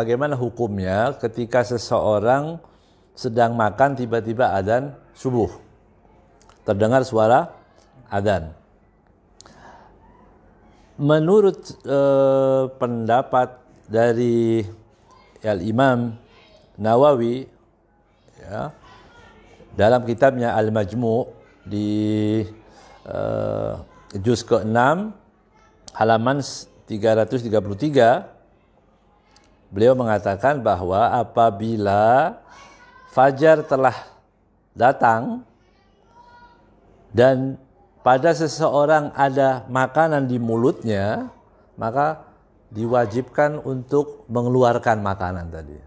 bagaimana hukumnya ketika seseorang sedang makan tiba-tiba adan subuh. Terdengar suara adan Menurut eh, pendapat dari Al Imam Nawawi ya, dalam kitabnya Al Majmu' di eh, juz ke-6 halaman 333 beliau mengatakan bahwa apabila fajar telah datang dan pada seseorang ada makanan di mulutnya, maka diwajibkan untuk mengeluarkan makanan tadi.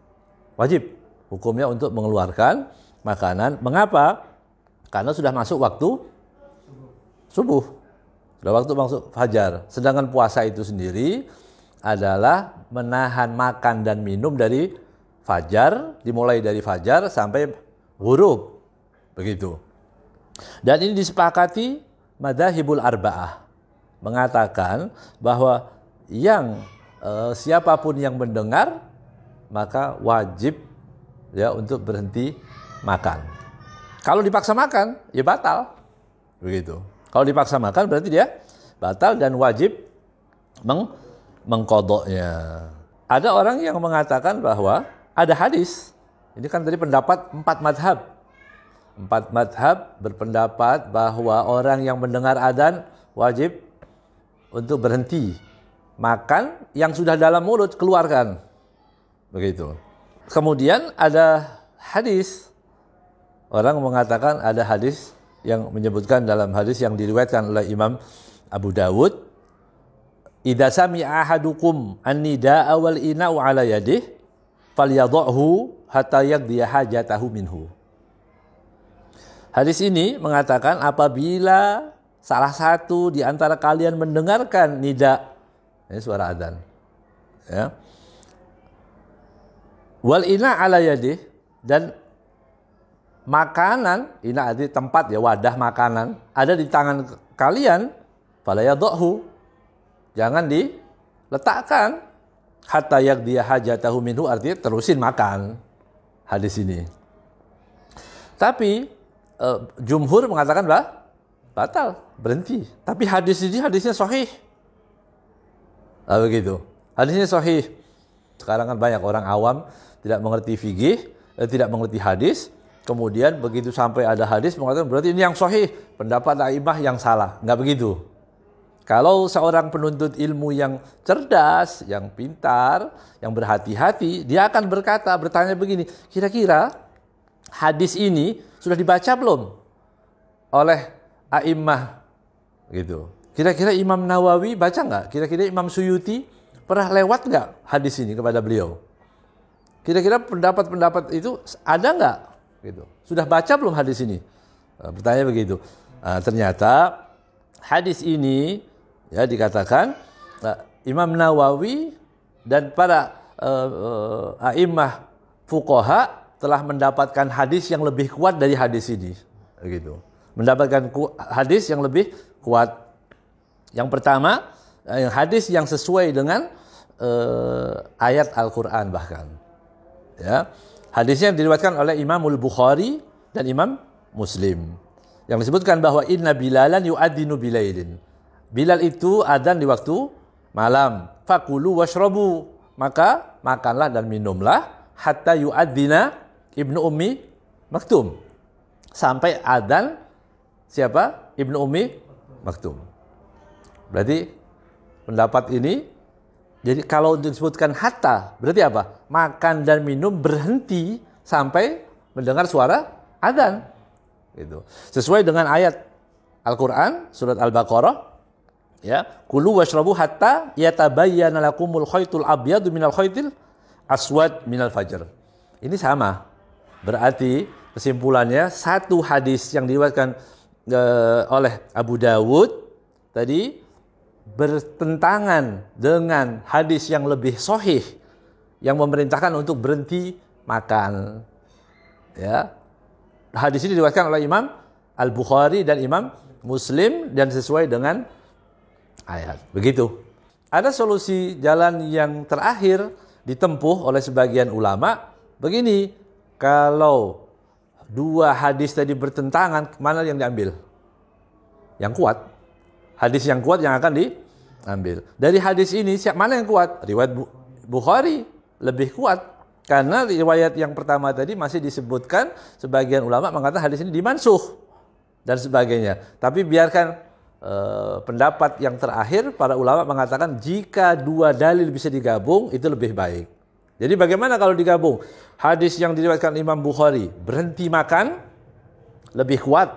Wajib hukumnya untuk mengeluarkan makanan. Mengapa? Karena sudah masuk waktu subuh. Sudah waktu masuk fajar. Sedangkan puasa itu sendiri adalah menahan makan dan minum dari fajar, dimulai dari fajar sampai huruf. Begitu. Dan ini disepakati madahibul arba'ah mengatakan bahwa yang e, siapapun yang mendengar maka wajib ya untuk berhenti makan. Kalau dipaksa makan, ya batal. Begitu. Kalau dipaksa makan berarti dia batal dan wajib meng mengkodoknya. Ada orang yang mengatakan bahwa ada hadis. Ini kan tadi pendapat empat madhab. Empat madhab berpendapat bahwa orang yang mendengar adan wajib untuk berhenti. Makan yang sudah dalam mulut keluarkan. Begitu. Kemudian ada hadis. Orang mengatakan ada hadis yang menyebutkan dalam hadis yang diriwayatkan oleh Imam Abu Dawud Idza sami'a ahadukum an-nida'a wal ina'u 'ala yadihi falyadhahu hatta yaqdi hajatahu minhu. Hadis ini mengatakan apabila salah satu di antara kalian mendengarkan nida ini suara adzan ya wal ina ala yadih dan makanan ina arti tempat ya wadah makanan ada di tangan kalian fala yadhahu Jangan diletakkan hatta yak dia hajatahu minhu artinya terusin makan. Hadis ini. Tapi uh, jumhur mengatakan bah, batal, berhenti. Tapi hadis ini hadisnya sahih. Nah, begitu. Hadisnya sahih. Sekarang kan banyak orang awam tidak mengerti fikih, eh, tidak mengerti hadis, kemudian begitu sampai ada hadis mengatakan berarti ini yang sahih, pendapat aibah yang salah. nggak begitu. Kalau seorang penuntut ilmu yang cerdas, yang pintar, yang berhati-hati, dia akan berkata, bertanya begini, kira-kira hadis ini sudah dibaca belum oleh a'immah gitu. Kira-kira Imam Nawawi baca nggak? Kira-kira Imam Suyuti pernah lewat nggak hadis ini kepada beliau? Kira-kira pendapat-pendapat itu ada nggak? Gitu. Sudah baca belum hadis ini? Nah, bertanya begitu. Nah, ternyata hadis ini Ya dikatakan uh, Imam Nawawi dan para uh, uh, telah mendapatkan hadis yang lebih kuat dari hadis ini. Gitu. Mendapatkan hadis yang lebih kuat. Yang pertama, hadis yang sesuai dengan uh, ayat Al-Qur'an bahkan. Ya. Hadisnya diriwayatkan oleh Imamul Bukhari dan Imam Muslim. Yang disebutkan bahwa inna bilalan yu'adinu bilailin. Bilal itu adzan di waktu malam. Fakulu washrobu. Maka makanlah dan minumlah. Hatta yu'adzina ibnu ummi maktum. Sampai adzan siapa? Ibnu ummi maktum. Berarti pendapat ini jadi kalau disebutkan hatta berarti apa? Makan dan minum berhenti sampai mendengar suara adzan. Gitu. Sesuai dengan ayat Al-Qur'an surat Al-Baqarah ya kulu washrabu hatta yatabayyana lakumul khaitul abyadu minal khaitil aswad minal fajr ini sama berarti kesimpulannya satu hadis yang diriwayatkan e, oleh Abu Dawud tadi bertentangan dengan hadis yang lebih sohih yang memerintahkan untuk berhenti makan ya hadis ini diriwayatkan oleh Imam Al Bukhari dan Imam Muslim dan sesuai dengan ayat. Begitu. Ada solusi jalan yang terakhir ditempuh oleh sebagian ulama begini, kalau dua hadis tadi bertentangan, mana yang diambil? Yang kuat. Hadis yang kuat yang akan diambil. Dari hadis ini siap mana yang kuat? Riwayat Bukhari lebih kuat karena riwayat yang pertama tadi masih disebutkan sebagian ulama mengatakan hadis ini dimansuh dan sebagainya. Tapi biarkan Eh, pendapat yang terakhir para ulama mengatakan jika dua dalil bisa digabung itu lebih baik. Jadi bagaimana kalau digabung? Hadis yang diriwayatkan Imam Bukhari berhenti makan lebih kuat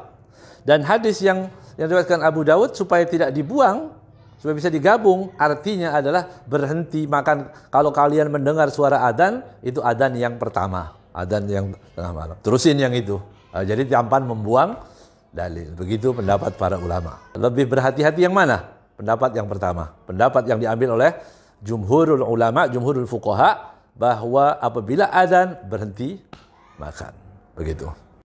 dan hadis yang yang diriwayatkan Abu Dawud supaya tidak dibuang supaya bisa digabung artinya adalah berhenti makan kalau kalian mendengar suara adan itu adan yang pertama adan yang tengah malam terusin yang itu eh, jadi tampan membuang dalil. Begitu pendapat para ulama. Lebih berhati-hati yang mana? Pendapat yang pertama. Pendapat yang diambil oleh jumhurul ulama, jumhurul fuqaha bahwa apabila azan berhenti makan. Begitu.